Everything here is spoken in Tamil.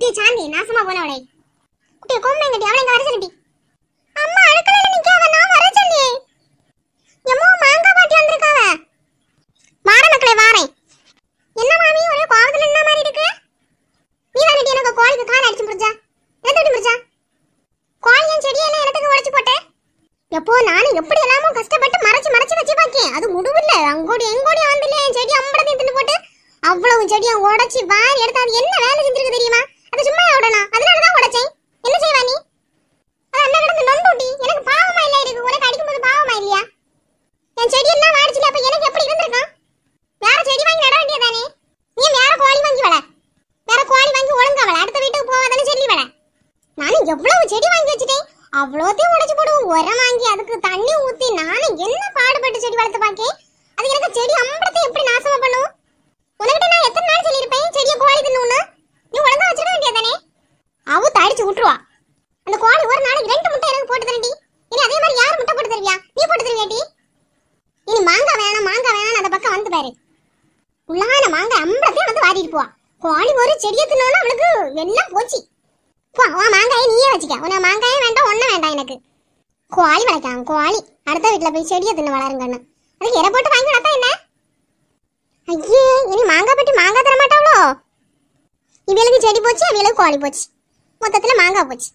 குட்டி சாந்தி நாசமா போனவளே குட்டி கோம்பை கட்டி அவளை இங்க வர சொல்லி அம்மா அழுக்கல நிக்க அவ நான் வர சொல்லி எம்மா மாங்கா பாட்டி வந்திருக்காவ வார மக்களே வாரேன் என்ன மாமி ஒரே கோவத்துல என்ன மாதிரி இருக்கு நீ வந்துட்டு எனக்கு கோழிக்கு கால் அடிச்சு முடிச்சா எதுட்டு முடிச்சா கோழியும் செடியெல்லாம் இடத்துக்கு உடைச்சு போட்டேன் எப்போ நானும் எப்படி எல்லாமோ கஷ்டப்பட்டு மறைச்சு மறைச்சு வச்சு பார்த்தேன் அது முடிவில்ல அங்கோடி எங்கோடி வந்து இல்லையா செடி அம்படத்தையும் தின்னு போட்டு அவ்வளவு செடியை உடச்சி வாரி எடுத்து அது என்ன வேலை செஞ்சிருக்கு தெரியுமா அது சும்மா ஓடணும் அதனால தான் உடைச்சேன் என்ன செய்வா நீ அது அண்ணா கிடந்து நொந்துட்டி எனக்கு பாவமா இல்ல இருக்கு உனக்கு போது பாவமா இல்லையா என் செடி எல்லாம் வாடிச்சுல அப்ப எனக்கு எப்படி இருந்திருக்கும் வேற செடி வாங்கி நட வேண்டியதானே நீ வேற கோழி வாங்கி வள வேற கோழி வாங்கி ஒழுங்கா வள அடுத்த வீட்டுக்கு போவாதானே சொல்லி வள நானும் எவ்வளவு செடி வாங்கி வச்சுட்டேன் அவ்வளோத்தையும் உடைச்சு போடுவோம் உரம் வாங்கி அதுக்கு தண்ணி ஊற்றி நானும் என்ன பாடுபட்டு செடி வளர்த்து பார்க்கேன் போட்டு அடிச்சு விட்டுருவா அந்த கோழி ஒரு நாளைக்கு ரெண்டு முட்டை எனக்கு போட்டு தரண்டி இனி அதே மாதிரி யாரு முட்டை போட்டு தருவியா நீ போட்டு தருவியாட்டி இனி மாங்காய் வேணாம் மாங்காய் வேணாம் அந்த பக்கம் வந்து பாரு உள்ளான மாங்காய் அம்பளத்தையும் வந்து வாரிட்டு போவா கோழி ஒரு செடியை தின்னோன்னு அவளுக்கு எல்லாம் போச்சு போ உன் மாங்காயை நீயே வச்சுக்க உன மாங்காயே வேண்டாம் ஒன்றும் வேண்டாம் எனக்கு கோழி வளர்க்கலாம் கோழி அடுத்த வீட்டில் போய் செடியை தின்னு வளருங்கண்ணு அதுக்கு இறை போட்டு வாங்கி வளர்த்தா என்ன ஐயே இனி மாங்காய் பட்டி மாங்காய் தர மாட்டாவளோ இவளுக்கு செடி போச்சு இவளுக்கு கோழி போச்சு மொத்தத்துல மாங்கா போச்சு